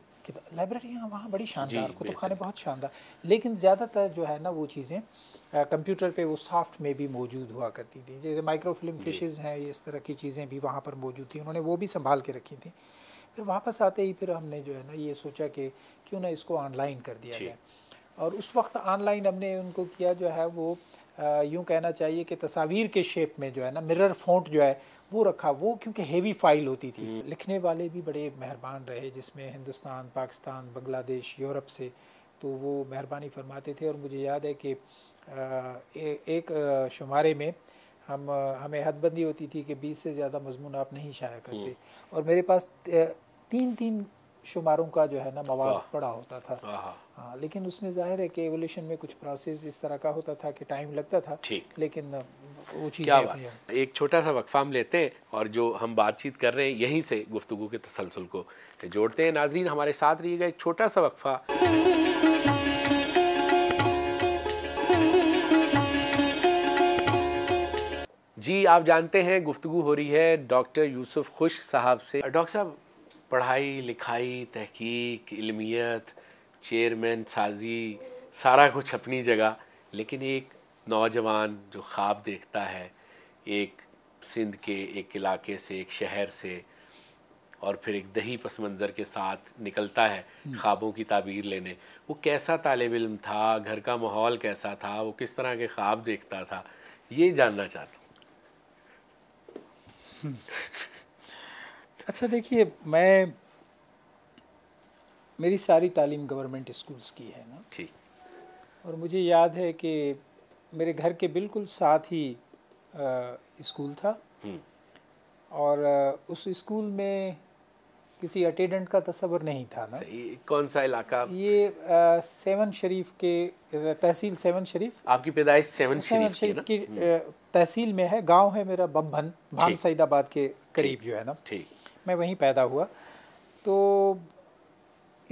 लाइब्रेरियाँ वहाँ बड़ी शानदार खाने बहुत शानदार लेकिन ज़्यादातर जो है ना वो चीज़ें कंप्यूटर पे वो सॉफ्ट में भी मौजूद हुआ करती थी जैसे माइक्रोफिल्म फिशेज़ हैं इस तरह की चीज़ें भी वहाँ पर मौजूद थी उन्होंने वो भी संभाल के रखी थी फिर वापस आते ही फिर हमने जो है ना ये सोचा कि क्यों ना इसको ऑनलाइन कर दिया जाए और उस वक्त ऑनलाइन हमने उनको किया जो है वो यूँ कहना चाहिए कि तस्वीर के शेप में जो है ना मिरर फोंट जो है वो रखा वो क्योंकि हेवी फाइल होती थी हम्म। लिखने वाले भी बड़े मेहरबान रहे जिसमें हिंदुस्तान पाकिस्तान बांग्लादेश यूरोप से तो वो मेहरबानी फरमाते थे और मुझे याद है कि एक शुमारे में हम हमें हदबंदी होती थी कि बीस से ज़्यादा मजमून आप नहीं शाया करते हम्म। और मेरे पास तीन तीन शुमारों का जो है ना मवाद पड़ा होता था आ, हाँ, लेकिन उसमें जाहिर है कि एवोल्यूशन में कुछ प्रोसेस इस तरह का होता था कि टाइम लगता था ठीक लेकिन वो चीज़ क्या बात एक छोटा सा वक्फा हम लेते हैं और जो हम बातचीत कर रहे हैं यहीं से गुफ्तु के तसलसल को जोड़ते हैं नाजरीन हमारे साथ रहिएगा एक छोटा सा वक्फा जी आप जानते हैं गुफ्तु हो रही है डॉक्टर यूसुफ खुश साहब से डॉक्टर साहब पढ़ाई लिखाई तहकीक इलमियत चेयरमैन साजी सारा कुछ अपनी जगह लेकिन एक नौजवान जो ख्वाब देखता है एक सिंध के एक इलाके से एक शहर से और फिर एक दही पस मंज़र के साथ निकलता है हम्म। ख्वाबों की ताबीर लेने वो कैसा तालब इम था घर का माहौल कैसा था वो किस तरह के ख्वाब देखता था ये जानना चाहता हूँ हम्म। अच्छा देखिए मैं मेरी सारी तालीम गवर्नमेंट स्कूल्स की है ना ठीक और मुझे याद है कि मेरे घर के बिल्कुल साथ ही स्कूल था हम्म। और उस स्कूल में किसी अटेंडेंट का तस्वर नहीं था ना सही कौन सा इलाका ये आ, सेवन शरीफ के तहसील सेवन शरीफ आपकी पैदाइश सेवन, सेवन शरीफ, शरीफ की, की हम्म। तहसील में है गांव है मेरा बम्भन भान सईदाबाद के करीब जो है ना ठीक मैं वहीं पैदा हुआ तो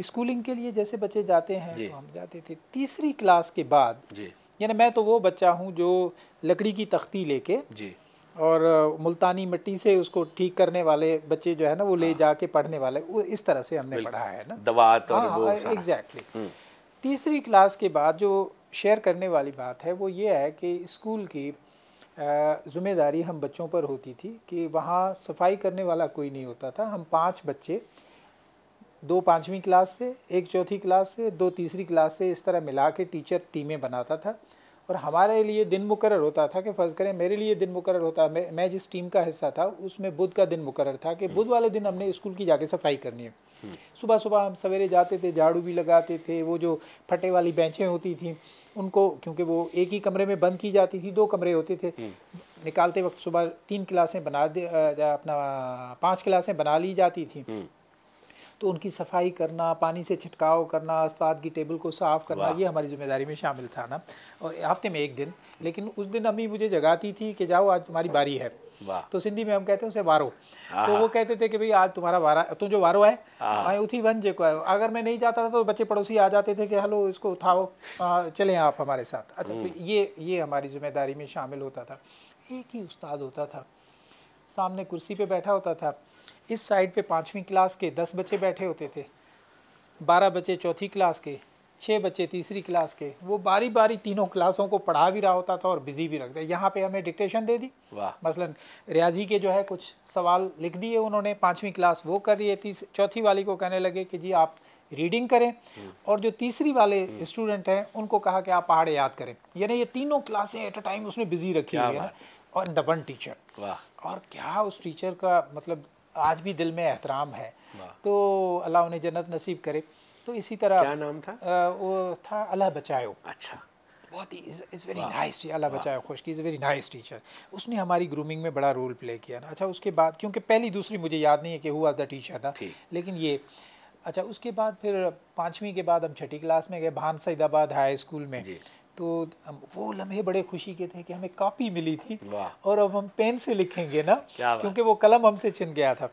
स्कूलिंग के लिए जैसे बच्चे जाते हैं तो हम जाते थे तीसरी क्लास के बाद यानी मैं तो वो बच्चा हूँ जो लकड़ी की तख्ती लेके और मुल्तानी मिट्टी से उसको ठीक करने वाले बच्चे जो है ना वो ले हाँ। जाके पढ़ने वाले वो इस तरह से हमने पढ़ा है ना दवात और हाँ, वो एग्जैक्टली हाँ, हम्म। तीसरी क्लास के बाद जो शेयर करने वाली बात है वो ये है कि स्कूल की ज़िम्मेदारी हम बच्चों पर होती थी कि वहाँ सफाई करने वाला कोई नहीं होता था हम पांच बच्चे दो पाँचवीं क्लास से एक चौथी क्लास से दो तीसरी क्लास से इस तरह मिला के टीचर टीमें बनाता था और हमारे लिए दिन मुकर होता था कि फ़र्ज़ करें मेरे लिए दिन मुकर होता मैं मैं जिस टीम का हिस्सा था उसमें बुध का दिन मुकर था कि हम्म। बुध वाले दिन हमने स्कूल की जाके सफाई करनी है सुबह सुबह हम सवेरे जाते थे झाड़ू भी लगाते थे वो जो फटे वाली बेंचें होती थी उनको क्योंकि वो एक ही कमरे में बंद की जाती थी दो कमरे होते थे हम्म। निकालते वक्त सुबह तीन क्लासें बना दे अपना पाँच क्लासें बना ली जाती थी हम्म। तो उनकी सफाई करना पानी से छिटकाव करना उस्ताद की टेबल को साफ़ करना ये हमारी जिम्मेदारी में शामिल था ना और हफ्ते में एक दिन लेकिन उस दिन अम्मी मुझे जगाती थी कि जाओ आज तुम्हारी बारी है तो सिंधी में हम कहते हैं उसे वारो तो वो कहते थे कि भाई आज तुम्हारा वारा तुम जो वारो है उठी वन जे को है अगर मैं नहीं जाता था तो बच्चे पड़ोसी आ जाते थे कि हेलो इसको उठाओ चले आप हमारे साथ अच्छा तो हम्म। ये ये हमारी जिम्मेदारी में शामिल होता था एक ही उस्ताद होता था सामने कुर्सी पे बैठा होता था इस साइड पे पाँचवीं क्लास के दस बच्चे बैठे होते थे बारह बच्चे चौथी क्लास के छः बच्चे तीसरी क्लास के वो बारी बारी तीनों क्लासों को पढ़ा भी रहा होता था और बिजी भी रखता यहाँ पे हमें डिक्टेशन दे दी वाह मसलन रियाजी के जो है कुछ सवाल लिख दिए उन्होंने पाँचवीं क्लास वो कर रही है चौथी वाली को कहने लगे कि जी आप रीडिंग करें हम्म। और जो तीसरी वाले हम्म। स्टूडेंट हैं उनको कहा कि आप पहाड़ याद करें यानी ये तीनों क्लासें एट अ टाइम उसने बिजी रखी हुई है और द वन टीचर और क्या उस टीचर का मतलब आज भी दिल में एहतराम है तो अल्लाह उन्हें जन्नत नसीब करे तो इसी तरह क्या नाम था आ, वो था अल्लाह बचाओ अच्छा बहुत ही इज़ वेरी नाइस अल्लाह बचाओ खुश की इज़ वेरी नाइस टीचर उसने हमारी ग्रूमिंग में बड़ा रोल प्ले किया ना अच्छा उसके बाद क्योंकि पहली दूसरी मुझे याद नहीं है कि हुआ द टीचर ना लेकिन ये अच्छा उसके बाद फिर पाँचवीं के बाद हम छठी क्लास में गए भान सैदाबाद हाई स्कूल में तो वो लम्हे बड़े खुशी के थे कि हमें कॉपी मिली थी और अब हम पेन से लिखेंगे ना क्योंकि वो कलम हमसे छिन गया था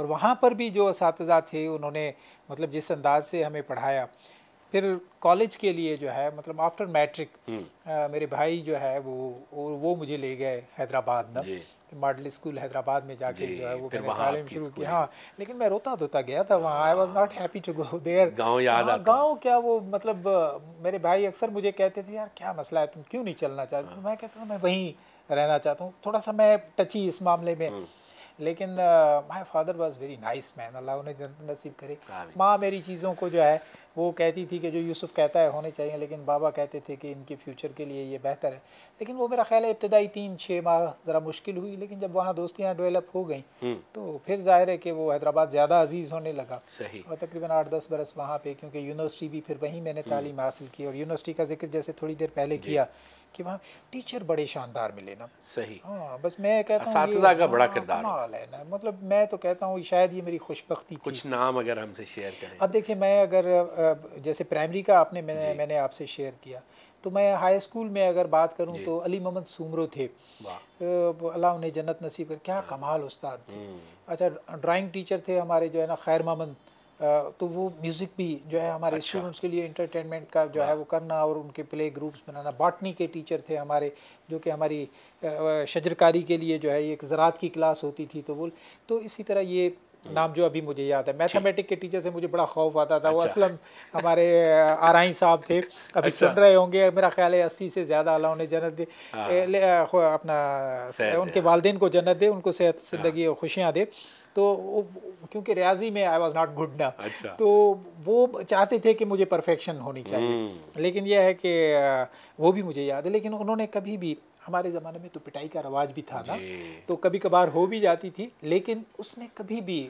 और वहाँ पर भी जो इस थे उन्होंने मतलब जिस अंदाज से हमें पढ़ाया फिर कॉलेज के लिए जो है मतलब आफ्टर हम्म। मैट्रिक मेरे भाई जो है वो वो मुझे ले गए हैदराबाद ना मॉडल स्कूल हैदराबाद में जाके जो है वो तालीम शुरू की हाँ लेकिन मैं रोता धोता गया था वहाँ I was not happy to go there गाँव याद हाँ, गाँव क्या वो मतलब मेरे भाई अक्सर मुझे कहते थे यार क्या मसला है तुम क्यों नहीं चलना चाहते हाँ। तो मैं कहता था मैं वहीं रहना चाहता हूँ थोड़ा सा मैं टची इस मामले में हम्म। लेकिन my father was very nice man Allah उन्हें जन्नत नसीब करे माँ मेरी चीज़ों को जो है वो कहती थी कि जो यूसुफ़ कहता है होने चाहिए लेकिन बाबा कहते थे कि इनके फ्यूचर के लिए ये बेहतर है लेकिन वो मेरा ख्याल है इब्तदाई तीन छः माह ज़रा मुश्किल हुई लेकिन जब वहाँ दोस्तियाँ डेवलप हो गई हम्म। तो फिर ज़ाहिर है कि वो हैदराबाद ज़्यादा अजीज़ होने लगा सही और तकरीबन आठ दस बरस वहाँ पर क्योंकि यूनिवर्सिटी भी फिर वहीं मैंने हम्म। तालीम हासिल की और यूनिवर्सिटी का जिक्र जैसे थोड़ी देर पहले किया कि वहाँ टीचर बड़े शानदार मिले ना सही हाँ बस मैं कहता हूँ का बड़ा हाँ, किरदार है ना मतलब मैं तो कहता हूँ शायद ये मेरी खुशबख्ती कुछ नाम अगर हमसे शेयर करें अब देखिए मैं अगर जैसे प्राइमरी का आपने मैंने मैंने आपसे शेयर किया तो मैं हाई स्कूल में अगर बात करूँ तो अली मोहम्मद सूमरो थे अल्लाह उन्हें जन्नत नसीब कर क्या हाँ। कमाल उस्ताद थे हम्म। अच्छा ड्राइंग टीचर थे हमारे जो है ना खैर मोहम्मद तो वो म्यूज़िक भी जो है हमारे अच्छा। स्टूडेंट्स के लिए इंटरटेनमेंट का जो है वो करना और उनके प्ले ग्रुप्स बनाना बाटनी के टीचर थे हमारे जो कि हमारी शजरकारी के लिए जो है एक ज़रात की क्लास होती थी तो वो तो इसी तरह ये हम्म। नाम जो अभी मुझे याद है मैथमेटिक के टीचर से मुझे बड़ा खौफ आता था अच्छा। वो असलम हमारे आरई साहब थे अभी अच्छा। सुन रहे होंगे मेरा ख्याल है अस्सी से ज़्यादा अल्लाह उन्हें जन्नत दे हाँ। अपना उनके वालदेन को जन्नत दे उनको सेहत हाँ। जिंदगी और खुशियाँ दे तो क्योंकि रियाजी में आई वॉज नॉट गुड ना अच्छा। तो वो चाहते थे कि मुझे परफेक्शन होनी चाहिए हम्म। लेकिन यह है कि वो भी मुझे याद है लेकिन उन्होंने कभी भी हमारे ज़माने में तो पिटाई का रवाज भी था ना तो कभी कभार हो भी जाती थी लेकिन उसने कभी भी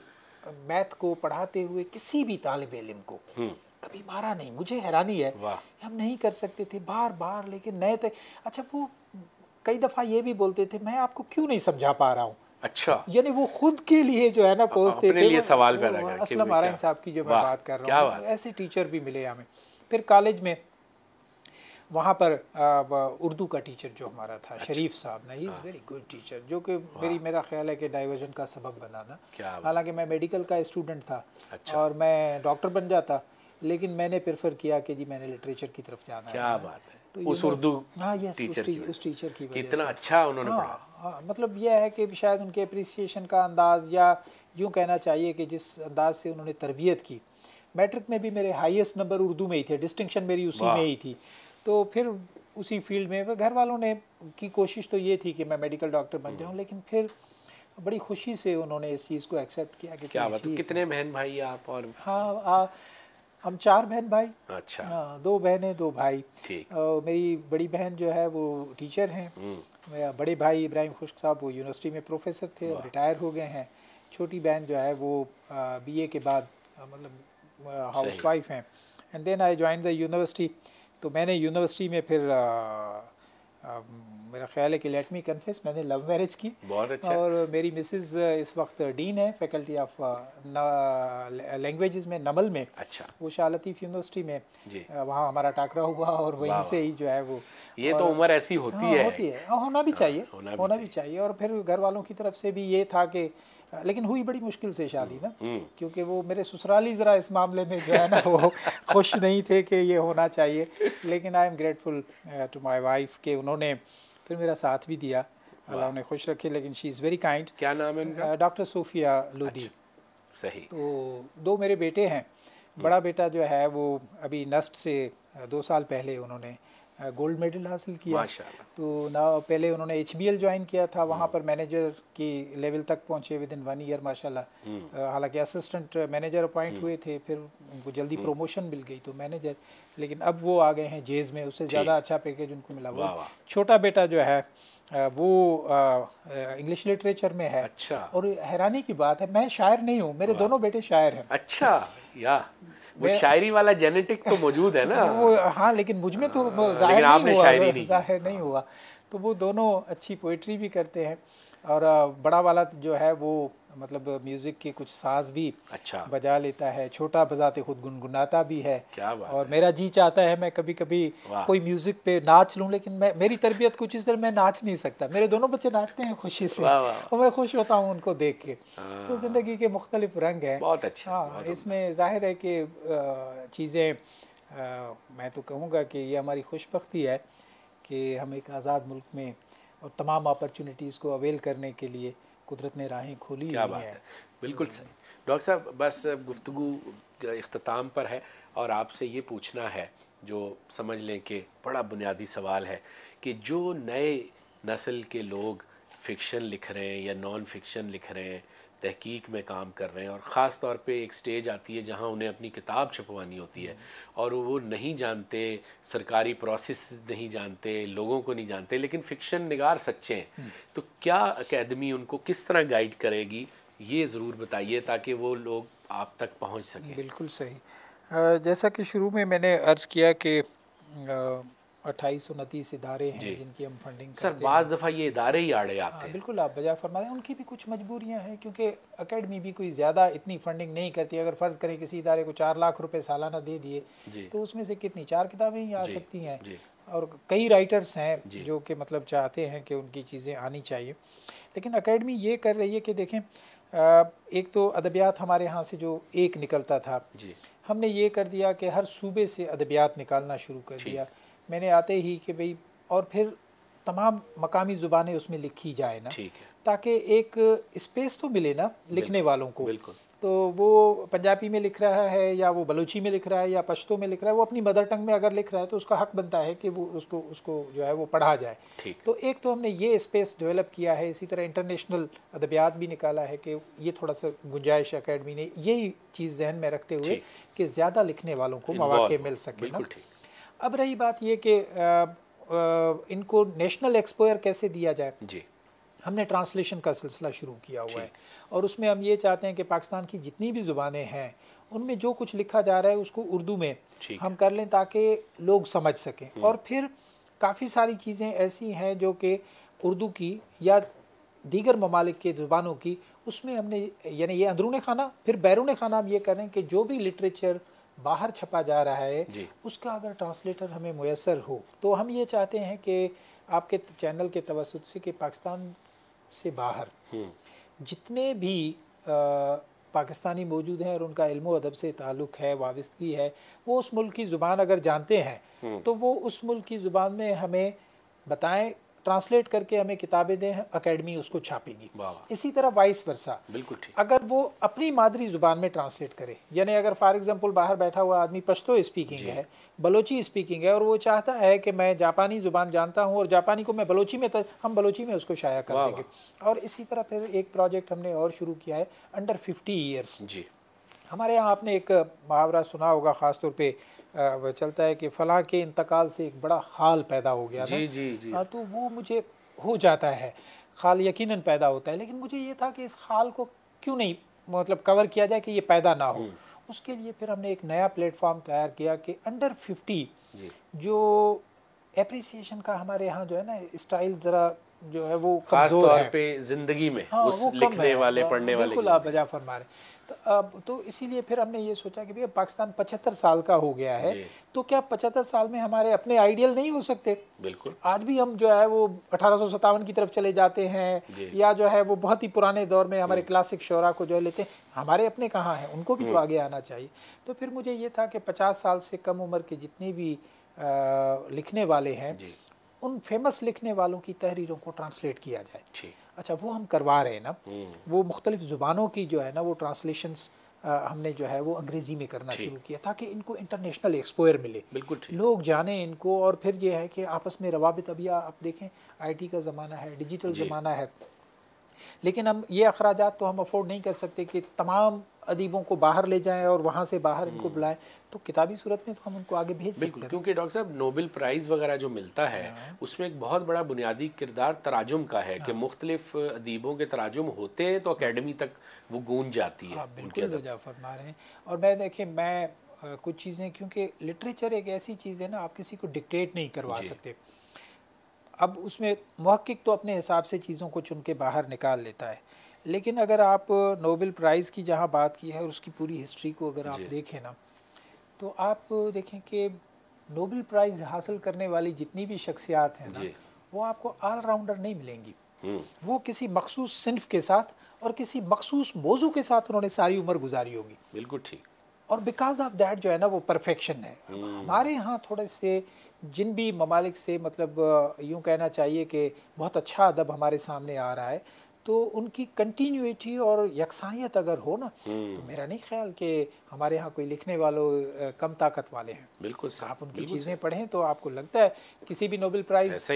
मैथ को पढ़ाते हुए किसी भी तालब इलम को हम्म। कभी मारा नहीं मुझे हैरानी है हम नहीं कर सकते थे बार बार लेकिन नए थे अच्छा वो कई दफ़ा ये भी बोलते थे मैं आपको क्यों नहीं समझा पा रहा हूँ अच्छा यानी वो खुद के लिए जो है ना कोसते अपने लिए सवाल पैदा कर असल आरन साहब की जो मैं बात कर रहा हूँ ऐसे टीचर भी मिले हमें फिर कॉलेज में वहाँ पर उर्दू का टीचर जो हमारा था अच्छा। शरीफ साहब ना इज़ वेरी गुड टीचर जो कि मेरी मेरा ख्याल है कि डाइवर्जन का सबब बना ना हालांकि मैं मेडिकल का स्टूडेंट था अच्छा। और मैं डॉक्टर बन जाता लेकिन मैंने प्रेफर किया कि जी मैंने लिटरेचर की तरफ जाना क्या है बात है तो उस उर्दू हाँ यस टीचर उस टीचर की इतना अच्छा उन्होंने हाँ, हाँ, मतलब यह है कि शायद उनके अप्रिसिएशन का अंदाज़ या यूँ कहना चाहिए कि जिस अंदाज से उन्होंने तरबियत की मैट्रिक में भी मेरे हाईएस्ट नंबर उर्दू में ही थे डिस्टिंक्शन मेरी उसी में ही थी तो फिर उसी फील्ड में घर वालों ने की कोशिश तो ये थी कि मैं मेडिकल डॉक्टर बन जाऊँ हम्म। लेकिन फिर बड़ी खुशी से उन्होंने इस चीज़ को एक्सेप्ट किया कि क्या बात कितने बहन भाई आप और हाँ आ, हम चार बहन भाई अच्छा आ, हाँ, दो बहनें दो भाई ठीक आ, मेरी बड़ी बहन जो है वो टीचर हैं हम्म। मेरा बड़े भाई इब्राहिम खुश साहब वो यूनिवर्सिटी में प्रोफेसर थे और रिटायर हो गए हैं छोटी बहन जो है वो बीए के बाद मतलब हाउस वाइफ हैं and then I join the university तो मैंने यूनिवर्सिटी में फिर आ, Um, मेरा ख्याल है कि लेट मी कन्फेस मैंने लव मैरिज की बहुत अच्छा और मेरी मिसेस uh, इस वक्त डीन है फैकल्टी ऑफ लैंग्वेजेस में नमल में अच्छा वो शालतीफ यूनिवर्सिटी में uh, वहाँ हमारा टाकरा हुआ और वहीं से ही जो है वो ये तो उम्र ऐसी होती हाँ, है होती है हाँ, होना भी चाहिए होना भी चाहिए और फिर घर वालों की तरफ से भी ये था कि लेकिन हुई बड़ी मुश्किल से शादी ना हम्म। हम्म। क्योंकि वो मेरे ससुराली ज़रा इस मामले में जो है ना वो खुश नहीं थे कि ये होना चाहिए लेकिन I am grateful to my wife के उन्होंने फिर मेरा साथ भी दिया अल्लाह उन्हें खुश रखे लेकिन शी इज़ वेरी काइंड क्या नाम है डॉक्टर सूफिया लोधी सही तो दो मेरे बेटे हैं बड़ा हम्म। बेटा जो है वो अभी नस्ट से uh, दो साल पहले उन्होंने गोल्ड मेडल हासिल किया तो ना पहले उन्होंने एच बी एल ज्वाइन किया था वहाँ हम्म। पर मैनेजर की लेवल तक पहुँचे विद इन वन ईयर माशाल्लाह हम्म। हालांकि असिस्टेंट मैनेजर अपॉइंट हुए थे फिर उनको जल्दी प्रोमोशन हम्म। मिल गई तो मैनेजर लेकिन अब वो आ गए हैं जेज में उससे ज़्यादा अच्छा पैकेज उनको मिला हुआ छोटा बेटा जो है वो इंग्लिश लिटरेचर में है अच्छा और हैरानी की बात है मैं शायर नहीं हूँ मेरे दोनों बेटे शायर हैं अच्छा या वो शायरी वाला जेनेटिक तो मौजूद है ना वो हाँ लेकिन मुझ में तो जाहिर नहीं हुआ जाहिर नहीं हुआ तो वो दोनों अच्छी पोइट्री भी करते हैं और बड़ा वाला जो है वो मतलब म्यूज़िक के कुछ साज भी अच्छा बजा लेता है छोटा बजाते खुद गुनगुनाता भी है क्या बात और है? मेरा जी चाहता है मैं कभी कभी कोई म्यूज़िक पे नाच लूँ लेकिन मैं मेरी तरबियत कुछ इस तरह मैं नाच नहीं सकता मेरे दोनों बच्चे नाचते हैं खुशी से वाँ वाँ। और मैं खुश होता हूँ उनको देख के तो हाँ। ज़िंदगी के मुख्तलिफ रंग है बहुत अच्छा हाँ इसमें ज़ाहिर है कि चीज़ें मैं तो कहूँगा कि ये हमारी खुशबी है कि हम एक आज़ाद मुल्क में और तमाम अपॉर्चुनिटीज़ को अवेल करने के लिए कुदरत ने राहें खोली क्या बात है, है। बिल्कुल हम्म। सही डॉक्टर साहब बस गुफ्तु अख्ताम पर है और आपसे ये पूछना है जो समझ लें कि बड़ा बुनियादी सवाल है कि जो नए नस्ल के लोग फ़िक्शन लिख रहे हैं या नॉन फिक्शन लिख रहे हैं तहकीक में काम कर रहे हैं और ख़ास तौर पे एक स्टेज आती है जहाँ उन्हें अपनी किताब छपवानी होती है और वो नहीं जानते सरकारी प्रोसेस नहीं जानते लोगों को नहीं जानते लेकिन फ़िक्शन निगार सच्चे हैं हम्म। तो क्या अकेदमी उनको किस तरह गाइड करेगी ये ज़रूर बताइए ताकि वो लोग आप तक पहुँच सकें बिल्कुल सही जैसा कि शुरू में मैंने अर्ज़ किया कि अट्ठाईस उनतीस इदारे हैं जिनकी हम फंडिंग सर बाज दफ़ा ये इदारे ही आड़े आते हाँ, हैं बिल्कुल आप बजा फरमा दें उनकी भी कुछ मजबूरियां हैं क्योंकि अकेडमी भी कोई ज़्यादा इतनी फंडिंग नहीं करती अगर फ़र्ज़ करें किसी इदारे को चार लाख रुपए सालाना दे दिए तो उसमें से कितनी चार किताबें ही आ सकती हैं और कई राइटर्स हैं जो कि मतलब चाहते हैं कि उनकी चीज़ें आनी चाहिए लेकिन अकेडमी ये कर रही है कि देखें एक तो अदबियात हमारे यहाँ से जो एक निकलता था हमने ये कर दिया कि हर सूबे से अदबियात निकालना शुरू कर दिया मैंने आते ही कि भाई और फिर तमाम मकामी ज़ुबानें उसमें लिखी जाए ना ठीक है ताकि एक स्पेस तो मिले ना लिखने वालों को बिल्कुल तो वो पंजाबी में लिख रहा है या वो बलूची में लिख रहा है या पश्तो में लिख रहा है वो अपनी मदर टंग में अगर लिख रहा है तो उसका हक बनता है कि वो उसको उसको जो है वो पढ़ा जाए तो एक तो हमने ये स्पेस डेवलप किया है इसी तरह इंटरनेशनल अदबियात भी निकाला है कि ये थोड़ा सा गुंजाइश अकेडमी ने यही चीज़ जहन में रखते हुए कि ज़्यादा लिखने वालों को मौाक़े मिल सके ना अब रही बात ये कि इनको नेशनल एक्सपोयर कैसे दिया जाए जी हमने ट्रांसलेशन का सिलसिला शुरू किया हुआ है और उसमें हम ये चाहते हैं कि पाकिस्तान की जितनी भी ज़ुबानें हैं उनमें जो कुछ लिखा जा रहा है उसको उर्दू में हम कर लें ताकि लोग समझ सकें हम्म। और फिर काफ़ी सारी चीज़ें ऐसी हैं जो कि उर्दू की या दीगर ममालिक के ज़ुबानों की उसमें हमने यानी ये अंदरून खाना फिर बैरून खाना हम ये करें कि जो भी लिटरेचर बाहर छपा जा रहा है उसका अगर ट्रांसलेटर हमें मैसर हो तो हम ये चाहते हैं कि आपके चैनल के तवसत से कि पाकिस्तान से बाहर हम्म। जितने भी आ, पाकिस्तानी मौजूद हैं और उनका इल्म अदब से ताल्लुक़ है वाबस्तगी है वो उस मुल्क की ज़ुबान अगर जानते हैं हम्म। तो वो उस मुल्क की ज़ुबान में हमें बताएं ट्रांसलेट करके हमें किताबें दें अकेडमी उसको छापेगी इसी तरह वाइस वर्षा बिल्कुल ठीक अगर वो अपनी मादरी ज़ुबान में ट्रांसलेट करे यानी अगर फॉर एग्जांपल बाहर बैठा हुआ आदमी पश्तो स्पीकिंग है बलोची स्पीकिंग है और वो चाहता है कि मैं जापानी ज़ुबान जानता हूँ और जापानी को मैं बलोची में तर, हम बलोची में उसको शाया कर देंगे और इसी तरह फिर एक प्रोजेक्ट हमने और शुरू किया है अंडर फिफ्टी ईयर्स जी हमारे यहाँ आपने एक मुहावरा सुना होगा ख़ासतौर पर वह चलता है कि फला के इंतकाल से एक बड़ा हाल पैदा हो गया जी, जी जी आ, हाँ, तो वो मुझे हो जाता है हाल यकीनन पैदा होता है लेकिन मुझे ये था कि इस हाल को क्यों नहीं मतलब कवर किया जाए कि ये पैदा ना हो हम्म। उसके लिए फिर हमने एक नया प्लेटफॉर्म तैयार किया कि अंडर फिफ्टी जो एप्रिसिएशन का हमारे यहाँ जो है ना स्टाइल ज़रा जो है वो कमजोर है पे जिंदगी में हाँ, उस लिखने वाले हाँ, पढ़ने वाले बिल्कुल आप बजा फरमा रहे तो अब तो इसीलिए फिर हमने ये सोचा कि भैया पाकिस्तान पचहत्तर साल का हो गया है तो क्या पचहत्तर साल में हमारे अपने आइडियल नहीं हो सकते बिल्कुल आज भी हम जो है वो अठारह की तरफ चले जाते हैं या जो है वो बहुत ही पुराने दौर में हमारे हम्म। क्लासिक शौरा को जो है लेते हैं हमारे अपने कहाँ हैं उनको भी तो हम्म। आगे आना चाहिए तो फिर मुझे ये था कि पचास साल से कम उम्र के जितने भी लिखने वाले हैं उन फेमस लिखने वालों की तहरीरों को ट्रांसलेट किया जाए अच्छा वो हम करवा रहे हैं ना हम्म। वो मुख्तलिफ ज़ुबानों की जो है ना वो ट्रांसलेशंस हमने जो है वो अंग्रेज़ी में करना शुरू किया ताकि इनको इंटरनेशनल एक्सपोयर मिले बिल्कुल लोग जाने इनको और फिर ये है कि आपस में रवाबित अभी आप देखें आईटी का ज़माना है डिजिटल ज़माना है लेकिन हम ये अखराज तो हम अफोर्ड नहीं कर सकते कि तमाम अदीबों को बाहर ले जाएं और वहाँ से बाहर इनको हम्म। बुलाएं तो किताबी सूरत में तो हम उनको आगे भेज बिल्कुल क्योंकि डॉक्टर साहब नोबेल प्राइज़ वगैरह जो मिलता है हाँ। उसमें एक बहुत बड़ा बुनियादी किरदार तराजुम का है कि हाँ। मुख्तलिफ अदीबों के तराजुम होते हैं तो अकेडमी तक वो गूंज जाती है हाँ, बिल्कुल फरमा रहे हैं और मैं देखिए मैं कुछ चीज़ें क्योंकि लिटरेचर एक ऐसी चीज़ है ना आप किसी को डिक्टेट नहीं करवा सकते अब उसमें महक्क तो अपने हिसाब से चीज़ों को चुन के बाहर निकाल लेता है लेकिन अगर आप नोबेल प्राइज़ की जहाँ बात की है और उसकी पूरी हिस्ट्री को अगर आप देखें ना तो आप देखें कि नोबेल प्राइज़ हासिल करने वाली जितनी भी शख्सियात हैं ना वो आपको ऑलराउंडर नहीं मिलेंगी हम्म। वो किसी मखसूस सिनफ के साथ और किसी मखसूस मौजू के साथ उन्होंने सारी उम्र गुजारी होगी बिल्कुल ठीक और बिकॉज ऑफ दैट जो है ना वो परफेक्शन है हम्म। हमारे यहाँ थोड़े से जिन भी ममालिक से मतलब यूँ कहना चाहिए कि बहुत अच्छा अदब हमारे सामने आ रहा है तो उनकी कंटिन्यूटी और यकसानियत अगर हो ना तो हम्म। मेरा नहीं ख्याल कि हमारे यहाँ कोई लिखने वालों कम ताकत वाले हैं बिल्कुल आप उनकी चीज़ें पढ़ें तो आपको लगता है किसी भी Nobel prize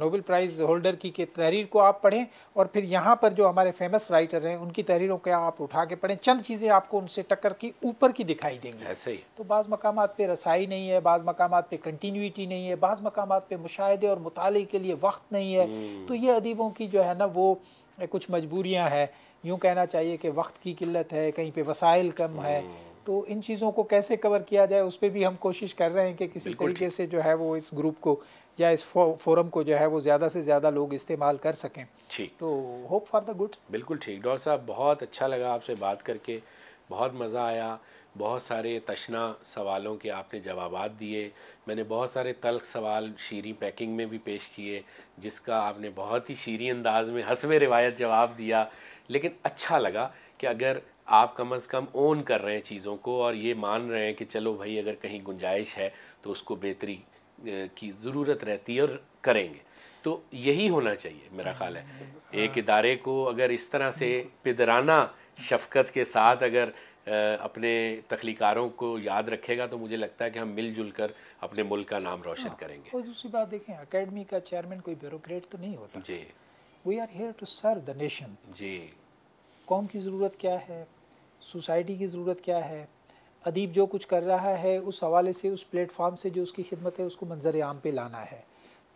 Nobel prize holder की के तहरीर को आप पढ़ें और फिर यहाँ पर जो हमारे फेमस राइटर हैं उनकी तहरीरों को आप उठा के पढ़ें चंद चीज़ें आपको उनसे टक्कर की ऊपर की दिखाई देंगी ऐसे ही तो बाज़ मकाम पर रसाई नहीं है बाज़ मकाम पर कंटिन्यूटी नहीं है बाज़ मकाम पर मुशाहे और मुताले के लिए वक्त नहीं है हम्म। तो ये अदीबों की जो है ना वो कुछ मजबूरियां हैं यूँ कहना चाहिए कि वक्त की किल्लत है कहीं पे वसाइल कम है हम्म। तो इन चीज़ों को कैसे कवर किया जाए उस पर भी हम कोशिश कर रहे हैं कि किसी तरीके से जो है वो इस ग्रुप को या इस फोरम को जो है वो ज़्यादा से ज़्यादा लोग इस्तेमाल कर सकें ठीक तो होप फॉर द गुड बिल्कुल ठीक डॉक्टर साहब बहुत अच्छा लगा आपसे बात करके बहुत मज़ा आया बहुत सारे तशना सवालों के आपने जवाब दिए मैंने बहुत सारे तल्ख सवाल शीरी पैकिंग में भी पेश किए जिसका आपने बहुत ही शीरी अंदाज में हंसवे रिवायत जवाब दिया लेकिन अच्छा लगा कि अगर आप कम अज़ कम ओन कर रहे हैं चीज़ों को और ये मान रहे हैं कि चलो भाई अगर कहीं गुंजाइश है तो उसको बेहतरी की ज़रूरत रहती है और करेंगे तो यही होना चाहिए मेरा ख्याल है एक हाँ। इदारे को अगर इस तरह से पिदराना शफकत के साथ अगर अपने तख्लीकारों को याद रखेगा तो मुझे लगता है कि हम मिलजुल कर अपने मुल्क का नाम रोशन हाँ, करेंगे और दूसरी बात देखें अकेडमी का चेयरमैन कोई ब्यूरोक्रेट तो नहीं होता जी we are here to serve the nation जी कौम की ज़रूरत क्या है सोसाइटी की ज़रूरत क्या है अदीब जो कुछ कर रहा है उस हवाले से उस प्लेटफार्म से जो उसकी खिदमत है उसको मंजर आम पे लाना है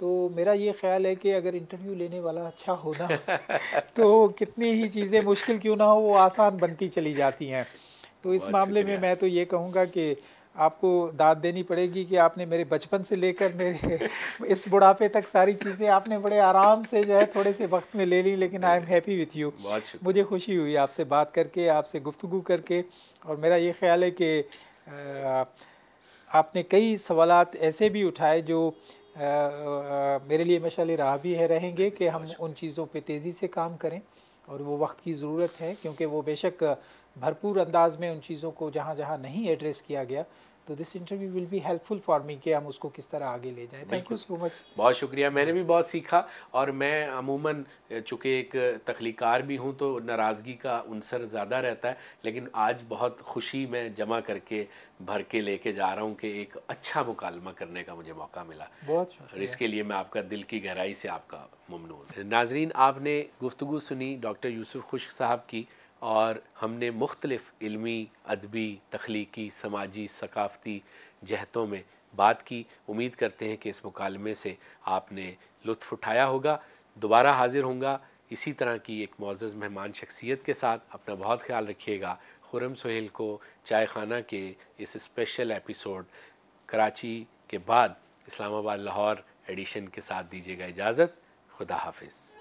तो मेरा ये ख्याल है कि अगर इंटरव्यू लेने वाला अच्छा होना तो कितनी ही चीज़ें मुश्किल क्यों ना हो वो आसान बनती चली जाती हैं तो इस मामले में मैं तो ये कहूँगा कि आपको दाद देनी पड़ेगी कि आपने मेरे बचपन से लेकर मेरे इस बुढ़ापे तक सारी चीज़ें आपने बड़े आराम से जो है थोड़े से वक्त में ले ली लेकिन I am happy with you मुझे खुशी हुई आपसे बात करके आपसे गुफ्तु करके और मेरा ये ख्याल है कि आपने कई सवाल ऐसे भी उठाए जो आ, आ, मेरे लिए मशाल राह भी है रहेंगे कि हम उन चीज़ों पर तेज़ी से काम करें और वो वक्त की ज़रूरत है क्योंकि वो बेशक भरपूर अंदाज में उन चीज़ों को जहाँ जहाँ नहीं एड्रेस किया गया तो this interview will be helpful for me कि हम उसको किस तरह आगे ले जाएं थैंक यू सो मच बहुत शुक्रिया मैंने भी बहुत सीखा और मैं अमूमन चूँकि एक तख्लीकार भी हूँ तो नाराज़गी का उनसर ज़्यादा रहता है लेकिन आज बहुत खुशी मैं जमा करके भर के लेके जा रहा हूँ कि एक अच्छा मुकालमा करने का मुझे मौका मिला बहुत और इसके लिए मैं आपका दिल की गहराई से आपका ममनून नाजरीन आपने गुफ्तु सुनी डॉक्टर यूसुफ खुश साहब की और हमने मुख्तलफ़ इलमी अदबी तख्लीकी समाजी सकाफ़ती जहतों में बात की उम्मीद करते हैं कि इस मुकालमे से आपने लुत्फ़ उठाया होगा दोबारा हाज़िर होंगे इसी तरह की एक मोज़ मेहमान शख्सियत के साथ अपना बहुत ख्याल रखिएगा खुरम सुहेल को चाय खाना के इस स्पेशल एपिसोड कराची के बाद इस्लामाबाद लाहौर एडिशन के साथ दीजिएगा इजाज़त खुदा हाफिज़